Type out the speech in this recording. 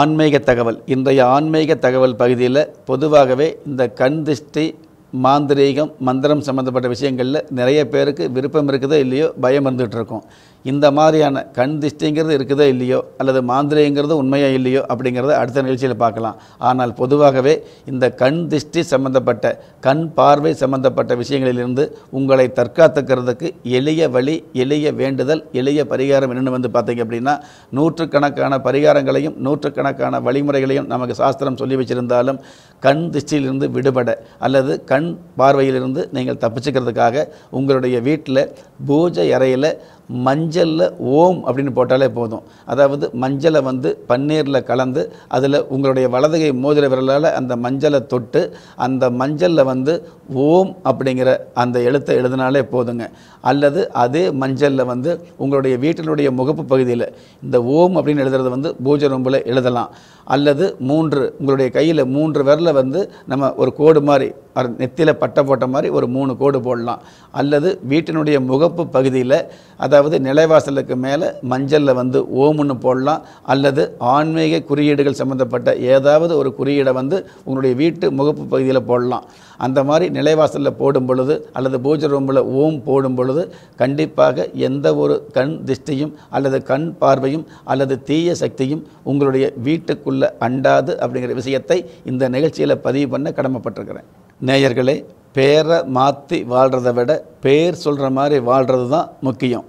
ஆன்மீக தகவல் இன்றைய ஆன்மீக தகவல் பகுதியில் பொதுவாகவே இந்த கண் திஷ்டி மாந்திரீகம் மந்திரம் சம்மந்தப்பட்ட விஷயங்களில் நிறைய பேருக்கு விருப்பம் இருக்குதோ இல்லையோ பயம் இருந்துகிட்ருக்கும் இந்த மாதிரியான கண் திஷ்டிங்கிறது இருக்குதோ இல்லையோ அல்லது மாந்திரியங்கிறது உண்மையாக இல்லையோ அப்படிங்கிறத அடுத்த நிகழ்ச்சியில் பார்க்கலாம் ஆனால் பொதுவாகவே இந்த கண் திஷ்டி சம்பந்தப்பட்ட கண் பார்வை சம்பந்தப்பட்ட விஷயங்களிலிருந்து உங்களை தற்காத்துக்கிறதுக்கு எளிய வழி எளிய வேண்டுதல் எளிய பரிகாரம் என்னென்னு வந்து பார்த்தீங்க அப்படின்னா நூற்றுக்கணக்கான பரிகாரங்களையும் நூற்றுக்கணக்கான வழிமுறைகளையும் நமக்கு சாஸ்திரம் சொல்லி வச்சிருந்தாலும் கண் திஷ்டியிலிருந்து விடுபட அல்லது கண் பார்வையிலிருந்து நீங்கள் தப்பிச்சுக்கிறதுக்காக உங்களுடைய வீட்டில் பூஜை அறையில் மஞ்சளில் ஓம் அப்படின்னு போட்டாலே போதும் அதாவது மஞ்சளை வந்து பன்னீரில் கலந்து அதில் உங்களுடைய வலதுகை மோதிர விரலால் அந்த மஞ்சளை தொட்டு அந்த மஞ்சளில் வந்து ஓம் அப்படிங்கிற அந்த எழுத்தை எழுதினாலே போதுங்க அல்லது அதே மஞ்சளில் வந்து உங்களுடைய வீட்டினுடைய முகப்பு பகுதியில் இந்த ஓம் அப்படின்னு எழுதுறது வந்து பூஜை ரொம்பல எழுதலாம் அல்லது மூன்று உங்களுடைய கையில் மூன்று விரலை வந்து நம்ம ஒரு கோடு மாதிரி நெத்தியில் பட்டை போட்ட மாதிரி ஒரு மூணு கோடு போடலாம் அல்லது வீட்டினுடைய முகப்பு பகுதியில் அதாவது அதாவது நிலைவாசலுக்கு மேலே மஞ்சளில் வந்து ஓமுன்னு போடலாம் அல்லது ஆன்மீக குறியீடுகள் சம்மந்தப்பட்ட ஏதாவது ஒரு குறியீடை வந்து உங்களுடைய வீட்டு முகப்பு பகுதியில் போடலாம் அந்த மாதிரி நிலைவாசலில் போடும் பொழுது அல்லது பூஜை ரூமில் ஓம் போடும் பொழுது கண்டிப்பாக எந்த ஒரு கண் திஷ்டியும் அல்லது கண் பார்வையும் அல்லது தீய சக்தியும் உங்களுடைய வீட்டுக்குள்ளே அண்டாது அப்படிங்கிற விஷயத்தை இந்த நிகழ்ச்சியில் பதிவு பண்ண கடமைப்பட்டிருக்கிறேன் நேயர்களே பேரை மாற்றி வாழ்கிறத விட பேர் சொல்கிற மாதிரி வாழ்கிறது தான் முக்கியம்